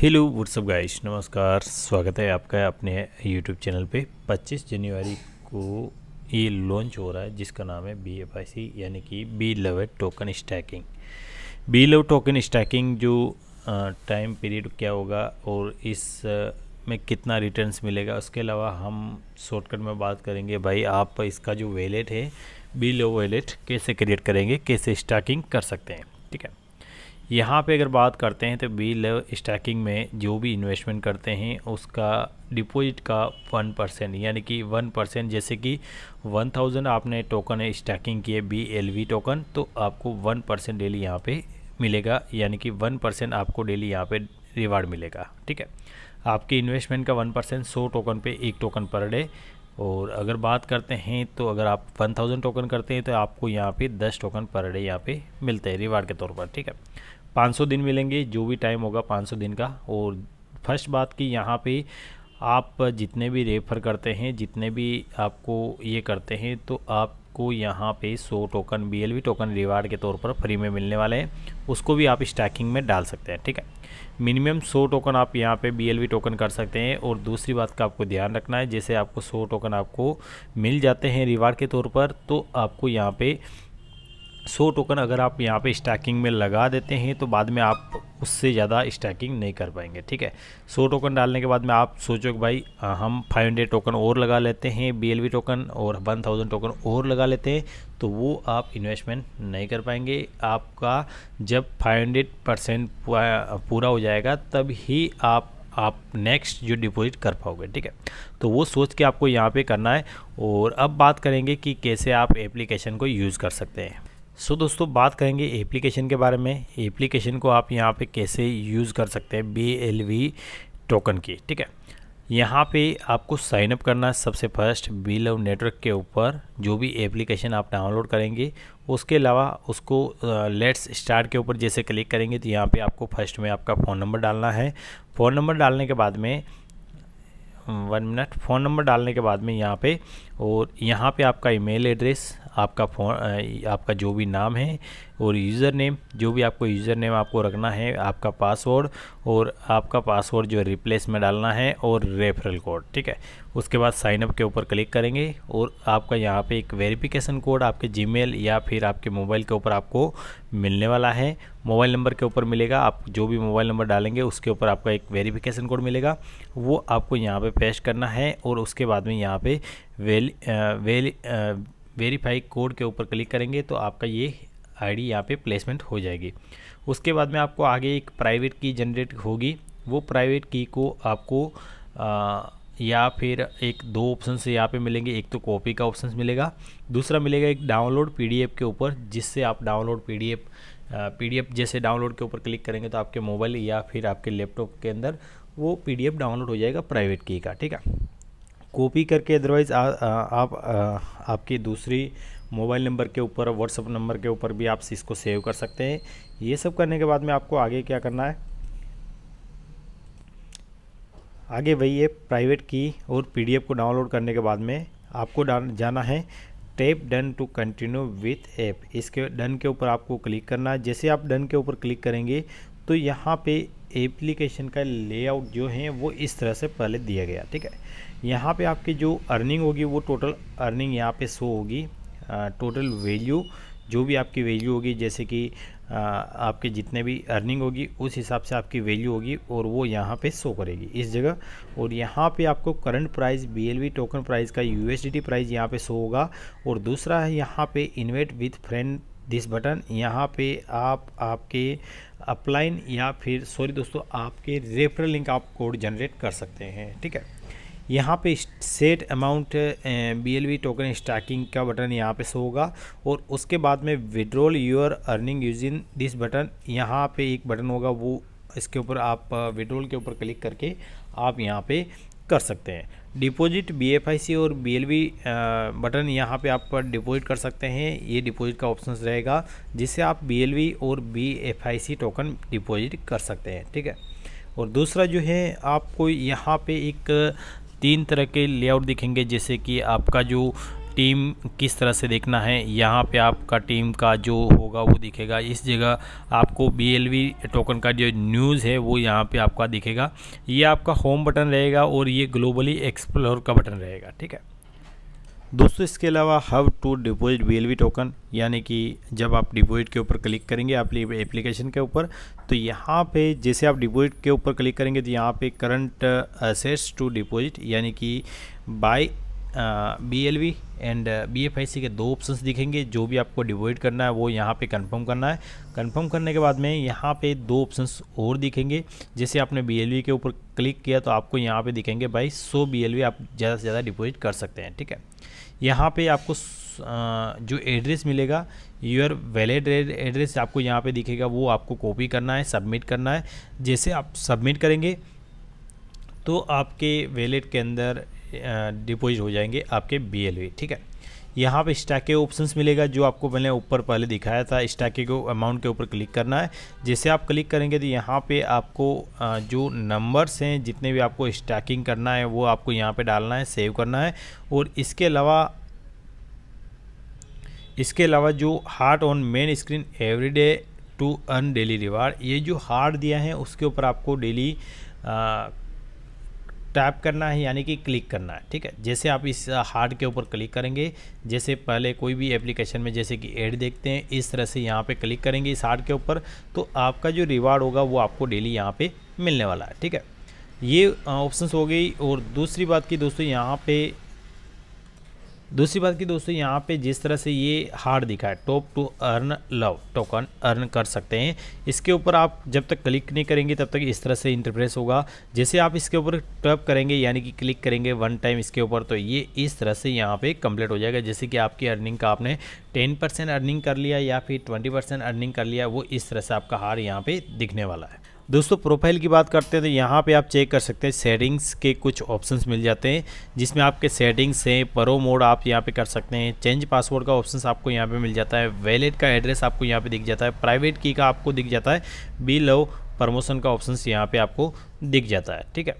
Hello what's up guys नमस्कार स्वागत है आपका अपने यूट्यूब चैनल पे 25 जनवरी को ये लॉन्च हो रहा है जिसका नाम है बी एफ आई सी यानी कि B love token staking B love token staking जो टाइम पीरियड क्या होगा और इस में कितना रिटर्न्स मिलेगा उसके अलावा हम शॉर्टकट में बात करेंगे भाई आप इसका जो वैलेट है बी लव वैलेट कैसे क्रिएट करेंगे कैसे स्टैकिंग कर सकते हैं ठीक है यहाँ पे अगर बात करते हैं तो बी लेव स्टैकिंग में जो भी इन्वेस्टमेंट करते हैं उसका डिपॉजिट का वन परसेंट यानी कि वन परसेंट जैसे कि वन थाउजेंड आपने टोकन स्टैकिंग किए बी एल वी टोकन तो आपको वन परसेंट डेली यहाँ पे मिलेगा यानी कि वन परसेंट आपको डेली यहाँ पे रिवार्ड मिलेगा ठीक है आपके इन्वेस्टमेंट का वन परसेंट सौ टोकन पर एक टोकन पर डे और अगर बात करते हैं तो अगर आप वन थाउजेंड टोकन करते हैं तो आपको यहाँ पे दस टोकन पर डे यहाँ पे मिलते हैं रिवार्ड के तौर पर ठीक है 500 दिन मिलेंगे जो भी टाइम होगा 500 दिन का और फर्स्ट बात की यहाँ पे आप जितने भी रेफ़र करते हैं जितने भी आपको ये करते हैं तो आपको यहाँ पे 100 टोकन बी टोकन रिवार्ड के तौर पर फ्री में मिलने वाले हैं उसको भी आप स्टैकिंग में डाल सकते हैं ठीक है मिनिमम 100 टोकन आप यहाँ पे बी टोकन कर सकते हैं और दूसरी बात का आपको ध्यान रखना है जैसे आपको 100 टोकन आपको मिल जाते हैं रिवार्ड के तौर पर तो आपको यहाँ पर सो टोकन अगर आप यहाँ पे स्टैकिंग में लगा देते हैं तो बाद में आप उससे ज़्यादा स्टैकिंग नहीं कर पाएंगे ठीक है सो टोकन डालने के बाद में आप सोचो कि भाई हम फाइव हंड्रेड टोकन और लगा लेते हैं बी टोकन और वन थाउजेंड टोकन और लगा लेते हैं तो वो आप इन्वेस्टमेंट नहीं कर पाएंगे आपका जब फाइव हंड्रेड परसेंट पूरा हो जाएगा तब ही आप आप नेक्स्ट जो डिपॉजिट कर पाओगे ठीक है तो वो सोच के आपको यहाँ पे करना है और अब बात करेंगे कि कैसे आप एप्लीकेशन को यूज़ कर सकते हैं सो so, दोस्तों बात करेंगे एप्लीकेशन के बारे में एप्लीकेशन को आप यहाँ पे कैसे यूज़ कर सकते हैं बी टोकन की ठीक है यहाँ पे आपको साइन अप करना है सबसे फर्स्ट बी लव नेटवर्क के ऊपर जो भी एप्लीकेशन आप डाउनलोड करेंगे उसके अलावा उसको लेट्स स्टार्ट के ऊपर जैसे क्लिक करेंगे तो यहाँ पे आपको फर्स्ट में आपका फ़ोन नंबर डालना है फ़ोन नंबर डालने के बाद में वन मिनट फ़ोन नंबर डालने के बाद में यहाँ पर और यहाँ पे आपका ईमेल एड्रेस आपका फोन आपका जो भी नाम है और यूज़र नेम जो भी आपको यूज़र नेम आपको रखना है आपका पासवर्ड और आपका पासवर्ड जो रिप्लेस में डालना है और रेफरल कोड ठीक है उसके बाद साइनअप के ऊपर क्लिक करेंगे और आपका यहाँ पे एक वेरिफिकेशन कोड आपके जीमेल या फिर आपके मोबाइल के ऊपर आपको मिलने वाला है मोबाइल नंबर के ऊपर मिलेगा आप जो भी मोबाइल नंबर डालेंगे उसके ऊपर आपका एक वेरीफिकेशन कोड मिलेगा वो आपको यहाँ पे पेश करना है और उसके बाद में यहाँ पर वेल वेरीफाई कोड के ऊपर क्लिक करेंगे तो आपका ये आईडी यहाँ पे प्लेसमेंट हो जाएगी उसके बाद में आपको आगे एक प्राइवेट की जनरेट होगी वो प्राइवेट की को आपको आ, या फिर एक दो ऑप्शन से यहाँ पे मिलेंगे एक तो कॉपी का ऑप्शन मिलेगा दूसरा मिलेगा एक डाउनलोड पीडीएफ के ऊपर जिससे आप डाउनलोड पीडीएफ पीडीएफ जैसे डाउनलोड के ऊपर क्लिक करेंगे तो आपके मोबाइल या फिर आपके लैपटॉप के अंदर वो पीडीएफ डाउनलोड हो जाएगा प्राइवेट की का ठीक है कॉपी करके अदरवाइज़ आप आ, आपकी दूसरी मोबाइल नंबर के ऊपर व्हाट्सअप नंबर के ऊपर भी आप इसको सेव कर सकते हैं ये सब करने के बाद में आपको आगे क्या करना है आगे वही है प्राइवेट की और पीडीएफ को डाउनलोड करने के बाद में आपको जाना है tap done to continue with app इसके डन के ऊपर आपको क्लिक करना है जैसे आप डन के ऊपर क्लिक करेंगे तो यहाँ पे एप्लीकेशन का लेआउट जो है वो इस तरह से पहले दिया गया ठीक है यहाँ पे आपकी जो अर्निंग होगी वो टोटल अर्निंग यहाँ पे शो होगी टोटल वैल्यू जो भी आपकी वैल्यू होगी जैसे कि आपके जितने भी अर्निंग होगी उस हिसाब से आपकी वैल्यू होगी और वो यहाँ पे शो करेगी इस जगह और यहाँ पे आपको current price BLV token price का यूएसडीटी प्राइस यहाँ पे शो होगा और दूसरा है यहाँ पे invite with friend this button यहाँ पे आप आपके अपलाइन या फिर सॉरी दोस्तों आपके रेफरल लिंक आप कोड जनरेट कर सकते हैं ठीक है यहाँ पे set amount B L V token staking का बटन यहाँ पे शो होगा और उसके बाद में withdrawal your earning using this button यहाँ पे एक बटन होगा वो इसके ऊपर आप विड्रोल के ऊपर क्लिक करके आप यहाँ पे कर सकते हैं डिपॉजिट बीएफआईसी और बीएलबी बटन यहाँ पे आप डिपॉजिट कर सकते हैं ये डिपॉजिट का ऑप्शन रहेगा जिससे आप बीएलबी और बीएफआईसी टोकन डिपॉजिट कर सकते हैं ठीक है और दूसरा जो है आपको यहाँ पे एक तीन तरह के लेआउट दिखेंगे जैसे कि आपका जो टीम किस तरह से देखना है यहाँ पे आपका टीम का जो होगा वो दिखेगा इस जगह आपको बी टोकन का जो न्यूज़ है वो यहाँ पे आपका दिखेगा ये आपका होम बटन रहेगा और ये ग्लोबली एक्सप्लोर का बटन रहेगा ठीक है दोस्तों इसके अलावा have to deposit B token यानी कि जब आप डिपॉजिट के ऊपर क्लिक करेंगे आप एप्लीकेशन के ऊपर तो यहाँ पे जैसे आप डिपॉजिट के ऊपर क्लिक करेंगे तो यहाँ पे करंट असेट्स टू डिपॉजिट यानी कि buy B L V and B F I C के दो ऑप्शन दिखेंगे जो भी आपको डिवाइड करना है वो यहाँ पे कंफर्म करना है कंफर्म करने के बाद में यहाँ पे दो ऑप्शंस और दिखेंगे जैसे आपने बी एल वी के ऊपर क्लिक किया तो आपको यहाँ पे दिखेंगे भाई सौ बी एल वी आप ज़्यादा से ज़्यादा डिपोजिट कर सकते हैं ठीक है यहाँ पे आपको जो एड्रेस मिलेगा योर वैलिड एड्रेस आपको यहाँ पे दिखेगा वो आपको कॉपी करना है सबमिट करना है जैसे आप सबमिट करेंगे तो आपके वैलेट के अंदर डिपोजिट हो जाएंगे आपके बी वी ठीक है यहाँ पे स्टैक के ऑप्शंस मिलेगा जो आपको मैंने ऊपर पहले दिखाया था स्टैक के अमाउंट के ऊपर क्लिक करना है जैसे आप क्लिक करेंगे तो यहाँ पे आपको जो नंबर्स हैं जितने भी आपको स्टैकिंग करना है वो आपको यहाँ पे डालना है सेव करना है और इसके अलावा इसके अलावा जो heart on main screen everyday to earn daily reward ये जो हार्ट दिया है उसके ऊपर आपको डेली टैप करना है यानी कि क्लिक करना है ठीक है जैसे आप इस हार्ड के ऊपर क्लिक करेंगे जैसे पहले कोई भी एप्लीकेशन में जैसे कि एड देखते हैं इस तरह से यहाँ पे क्लिक करेंगे इस हार्ड के ऊपर तो आपका जो रिवार्ड होगा वो आपको डेली यहाँ पे मिलने वाला है ठीक है ये ऑप्शंस हो गई और दूसरी बात की दोस्तों यहाँ पर दूसरी बात की दोस्तों यहाँ पे जिस तरह से ये हार्ड दिखा है tap to earn love token earn कर सकते हैं इसके ऊपर आप जब तक क्लिक नहीं करेंगे तब तक इस तरह से इंटरप्रेस होगा जैसे आप इसके ऊपर टप करेंगे यानी कि क्लिक करेंगे वन टाइम इसके ऊपर तो ये इस तरह से यहाँ पे कंप्लीट हो जाएगा जैसे कि आपकी अर्निंग का आपने टेन परसेंट अर्निंग कर लिया या फिर ट्वेंटी परसेंट अर्निंग कर लिया वो इस तरह से आपका हार यहाँ पर दिखने वाला है दोस्तों प्रोफाइल की बात करते हैं तो यहाँ पे आप चेक कर सकते हैं सेटिंग्स के कुछ ऑप्शंस मिल जाते हैं जिसमें आपके सेटिंग्स हैं परो मोड आप यहाँ पे कर सकते हैं चेंज पासवर्ड का ऑप्शन आपको यहाँ पे मिल जाता है वैलेट का एड्रेस आपको यहाँ पे दिख जाता है प्राइवेट की का आपको दिख जाता है बी लो प्रमोशन का ऑप्शन यहाँ पर आपको दिख जाता है ठीक है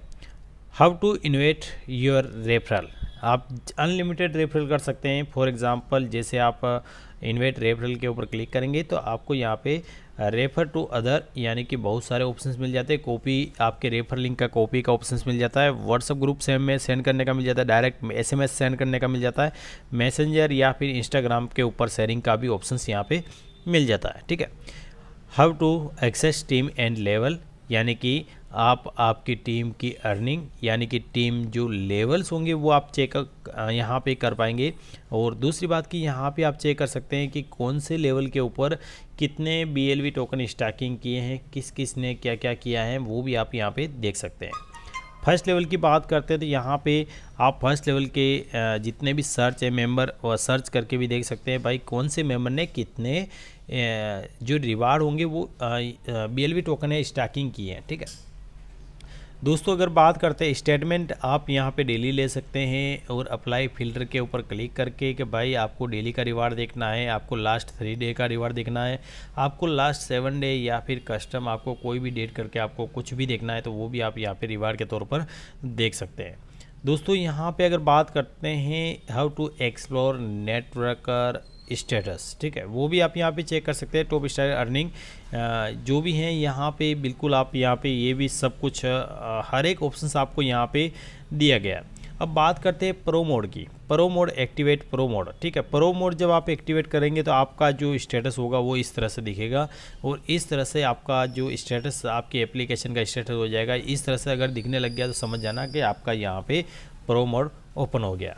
how to invite your referral आप अनलिमिटेड रेफरल कर सकते हैं फॉर एग्ज़ाम्पल जैसे आप इन्वेट uh, रेफरल के ऊपर क्लिक करेंगे तो आपको यहाँ पर रेफ़र टू अदर यानी कि बहुत सारे ऑप्शंस मिल जाते हैं कॉपी आपके रेफ़र लिंक का कॉपी का ऑप्शंस मिल जाता है व्हाट्सअप ग्रुप से में सेंड करने का मिल जाता है डायरेक्ट एसएमएस सेंड करने का मिल जाता है मैसेंजर या फिर इंस्टाग्राम के ऊपर शेयरिंग का भी ऑप्शंस यहाँ पे मिल जाता है ठीक है how to access team and level यानी कि आप आपकी टीम की अर्निंग यानी कि टीम जो लेवल्स होंगे वो आप चेक यहाँ पे कर पाएंगे और दूसरी बात कि यहाँ पे आप चेक कर सकते हैं कि कौन से लेवल के ऊपर कितने बी टोकन स्टैकिंग किए हैं किस किस ने क्या क्या किया है वो भी आप यहाँ पे देख सकते हैं फर्स्ट लेवल की बात करते हैं तो यहाँ पे आप फर्स्ट लेवल के जितने भी सर्च है मेम्बर और सर्च करके भी देख सकते हैं भाई कौन से मेम्बर ने कितने जो रिवार्ड होंगे वो बी टोकन है स्टैकिंग किए हैं ठीक है दोस्तों अगर बात करते हैं स्टेटमेंट आप यहाँ पे डेली ले सकते हैं और अप्लाई फिल्टर के ऊपर क्लिक करके कि भाई आपको डेली का रिवार्ड देखना है आपको लास्ट थ्री डे का रिवार्ड देखना है आपको लास्ट सेवन डे या फिर कस्टम आपको कोई भी डेट करके आपको कुछ भी देखना है तो वो भी आप यहाँ पर रिवार्ड के तौर पर देख सकते हैं दोस्तों यहाँ पर अगर बात करते हैं how to explore networker status ठीक है वो भी आप यहाँ पे चेक कर सकते हैं टॉप स्टार अर्निंग जो भी हैं यहाँ पे बिल्कुल आप यहाँ पे ये भी सब कुछ हर एक ऑप्शन आपको यहाँ पे दिया गया है अब बात करते हैं प्रो मोड की pro mode activate pro mode ठीक है प्रो मोड जब आप एक्टिवेट करेंगे तो आपका जो स्टेटस होगा वो इस तरह से दिखेगा और इस तरह से आपका जो स्टेटस आपके एप्लीकेशन का स्टेटस हो जाएगा इस तरह से अगर दिखने लग गया तो समझ जाना कि आपका यहाँ पे प्रो मोड ओपन हो गया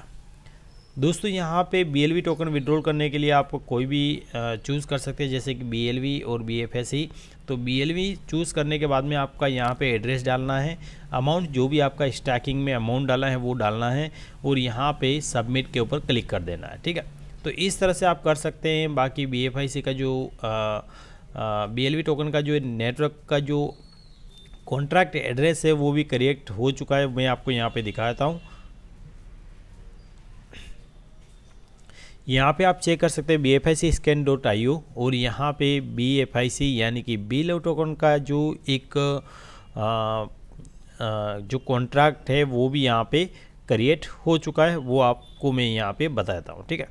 दोस्तों यहाँ पे बी टोकन विड्रॉल करने के लिए आप कोई भी चूज़ कर सकते हैं जैसे कि बी और बी e। तो बी चूज़ करने के बाद में आपका यहाँ पे एड्रेस डालना है अमाउंट जो भी आपका स्टैकिंग में अमाउंट डाला है वो डालना है और यहाँ पे सबमिट के ऊपर क्लिक कर देना है ठीक है तो इस तरह से आप कर सकते हैं बाकी बी का जो बी एल टोकन का जो नेटवर्क का जो कॉन्ट्रैक्ट एड्रेस है वो भी करेक्ट हो चुका है मैं आपको यहाँ पर दिखाता हूँ यहाँ पे आप चेक कर सकते हैं B F I C scan dot I U और यहाँ पे बी एफ आई सी यानी कि बी लेव टोकन का जो एक आ, आ, जो कॉन्ट्रैक्ट है वो भी यहाँ पे क्रिएट हो चुका है वो आपको मैं यहाँ पे बताता हूँ ठीक है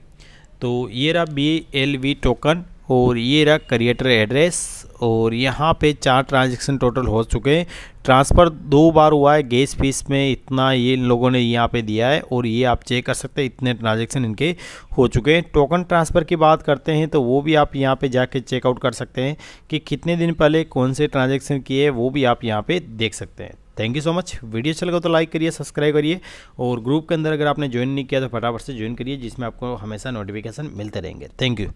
तो ये रहा बी एल वी टोकन और ये रहा क्रिएटर एड्रेस और यहाँ पे चार ट्रांजेक्शन टोटल हो चुके हैं ट्रांसफ़र दो बार हुआ है गैस फीस में इतना ये इन लोगों ने यहाँ पे दिया है और ये आप चेक कर सकते हैं इतने ट्रांजैक्शन इनके हो चुके हैं टोकन ट्रांसफ़र की बात करते हैं तो वो भी आप यहाँ पे जाके चेकआउट कर सकते हैं कि कितने दिन पहले कौन से ट्रांजेक्शन किए वो भी आप यहाँ पर देख सकते हैं thank you so much video अच्छा लगा तो लाइक करिए सब्सक्राइब करिए और ग्रुप के अंदर अगर आपने ज्वाइन नहीं किया तो फटाफट से ज्वाइन करिए जिसमें आपको हमेशा नोटिफिकेशन मिलते रहेंगे थैंक यू